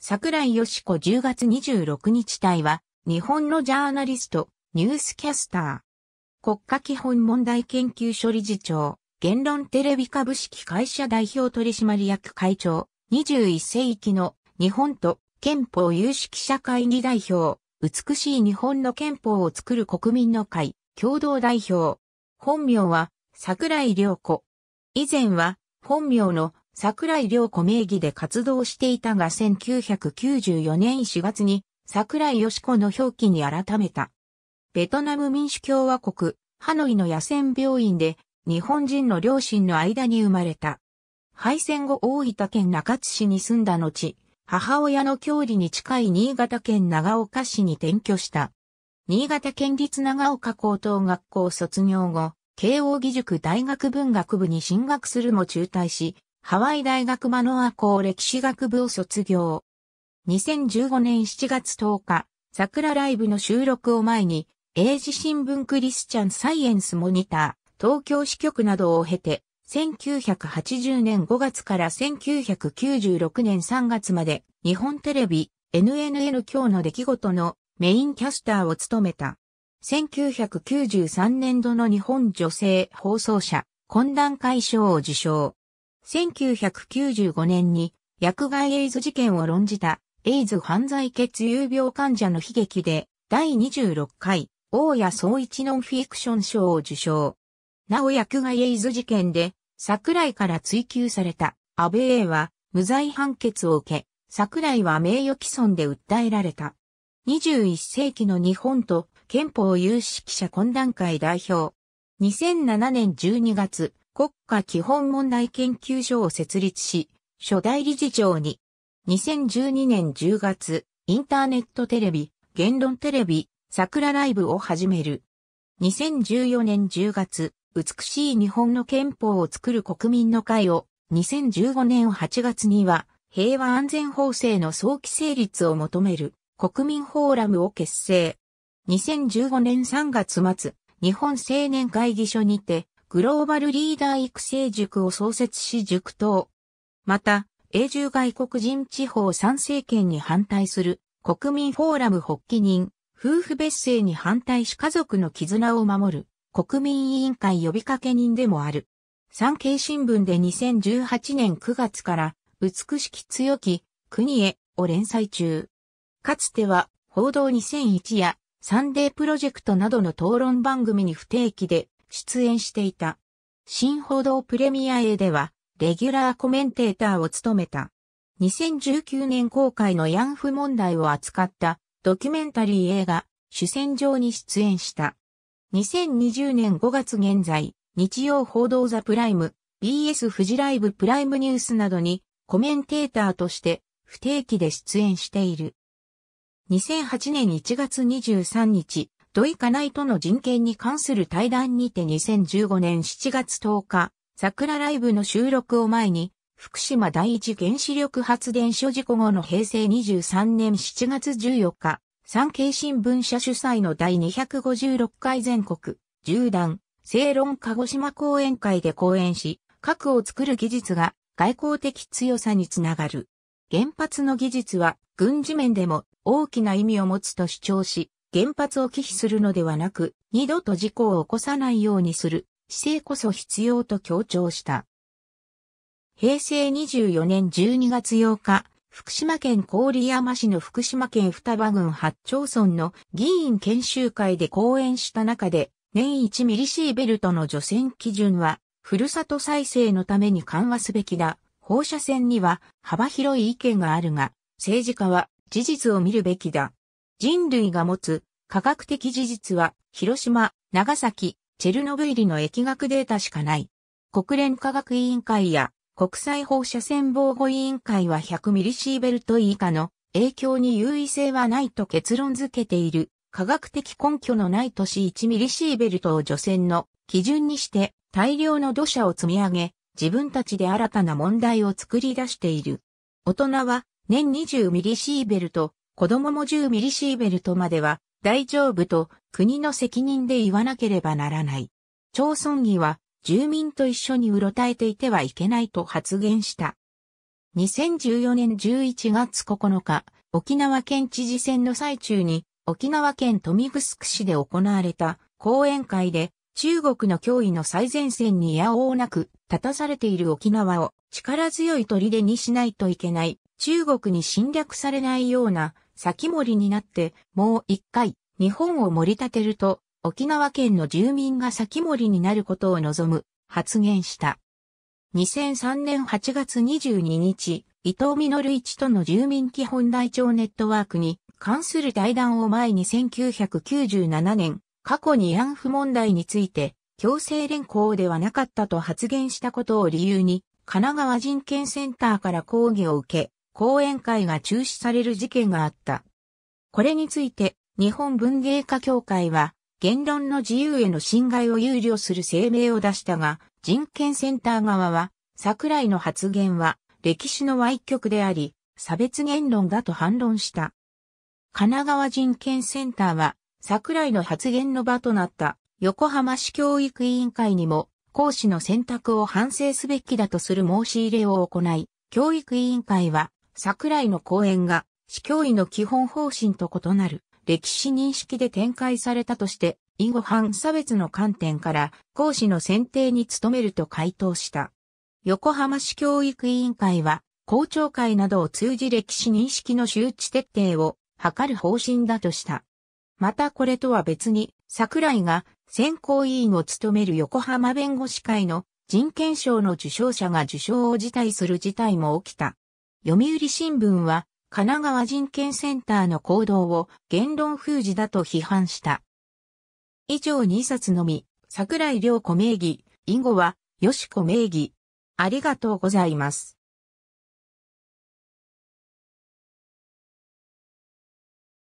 桜井よし子10月26日隊は、日本のジャーナリスト、ニュースキャスター。国家基本問題研究所理事長、言論テレビ株式会社代表取締役会長、21世紀の日本と憲法有識者会議代表、美しい日本の憲法を作る国民の会、共同代表。本名は、桜井良子。以前は、本名の桜井良子名義で活動していたが1994年4月に桜井義子の表記に改めた。ベトナム民主共和国、ハノイの野戦病院で日本人の両親の間に生まれた。敗戦後大分県中津市に住んだ後、母親の郷里に近い新潟県長岡市に転居した。新潟県立長岡高等学校卒業後、慶応義塾大学文学部に進学するも中退し、ハワイ大学マノア校歴史学部を卒業。2015年7月10日、桜ライブの収録を前に、英字新聞クリスチャンサイエンスモニター、東京支局などを経て、1980年5月から1996年3月まで、日本テレビ、NNN 今日の出来事のメインキャスターを務めた。1993年度の日本女性放送者、懇談会賞を受賞。1995年に薬害エイズ事件を論じたエイズ犯罪血友病患者の悲劇で第26回大谷総一ノンフィクション賞を受賞。なお薬害エイズ事件で桜井から追及された安倍 A は無罪判決を受け、桜井は名誉毀損で訴えられた。21世紀の日本と憲法有識者懇談会代表。2007年12月、国家基本問題研究所を設立し、初代理事長に、2012年10月、インターネットテレビ、言論テレビ、桜ライブを始める。2014年10月、美しい日本の憲法を作る国民の会を、2015年8月には、平和安全法制の早期成立を求める国民フォーラムを結成。2015年3月末、日本青年会議所にて、グローバルリーダー育成塾を創設し塾頭。また、永住外国人地方参政権に反対する国民フォーラム発起人、夫婦別姓に反対し家族の絆を守る国民委員会呼びかけ人でもある。産経新聞で2018年9月から美しき強き国へを連載中。かつては報道2001やサンデープロジェクトなどの討論番組に不定期で出演していた。新報道プレミア A では、レギュラーコメンテーターを務めた。2019年公開のヤンフ問題を扱ったドキュメンタリー映画、主戦場に出演した。2020年5月現在、日曜報道ザプライム、BS フジライブプライムニュースなどにコメンテーターとして不定期で出演している。2008年1月23日、土井かないとの人権に関する対談にて2015年7月10日、桜ライブの収録を前に、福島第一原子力発電所事故後の平成23年7月14日、産経新聞社主催の第256回全国、縦断、正論鹿児島講演会で講演し、核を作る技術が外交的強さにつながる。原発の技術は軍事面でも大きな意味を持つと主張し、原発を忌避するのではなく、二度と事故を起こさないようにする姿勢こそ必要と強調した。平成24年12月8日、福島県郡山市の福島県双葉郡八町村の議員研修会で講演した中で、年1ミリシーベルトの除染基準は、ふるさと再生のために緩和すべきだ。放射線には幅広い意見があるが、政治家は事実を見るべきだ。人類が持つ科学的事実は広島、長崎、チェルノブイリの疫学データしかない。国連科学委員会や国際放射線防護委員会は100ミリシーベルト以下の影響に優位性はないと結論づけている。科学的根拠のない都市1ミリシーベルトを除染の基準にして大量の土砂を積み上げ、自分たちで新たな問題を作り出している。大人は年20ミリシーベルト、子供も10ミリシーベルトまでは大丈夫と国の責任で言わなければならない。町村議は住民と一緒にうろたえていてはいけないと発言した。2014年11月9日、沖縄県知事選の最中に沖縄県富城市で行われた講演会で中国の脅威の最前線に野応なく立たされている沖縄を力強い砦にしないといけない中国に侵略されないような先盛りになってもう一回日本を盛り立てると沖縄県の住民が先盛りになることを望む発言した。2003年8月22日、伊藤実一との住民基本台帳ネットワークに関する対談を前に1997年、過去に慰安婦問題について強制連行ではなかったと発言したことを理由に、神奈川人権センターから抗議を受け、講演会が中止される事件があった。これについて、日本文芸家協会は、言論の自由への侵害を憂慮する声明を出したが、人権センター側は、桜井の発言は、歴史の歪曲であり、差別言論だと反論した。神奈川人権センターは、桜井の発言の場となった横浜市教育委員会にも講師の選択を反省すべきだとする申し入れを行い、教育委員会は桜井の講演が、司教医の基本方針と異なる歴史認識で展開されたとして、以後反差別の観点から講師の選定に努めると回答した。横浜市教育委員会は、校長会などを通じ歴史認識の周知徹底を図る方針だとした。またこれとは別に、桜井が選考委員を務める横浜弁護士会の人権賞の受賞者が受賞を辞退する事態も起きた。読売新聞は、神奈川人権センターの行動を言論封じだと批判した。以上2冊のみ、桜井良子名義、以後は、よしこ名義。ありがとうございます。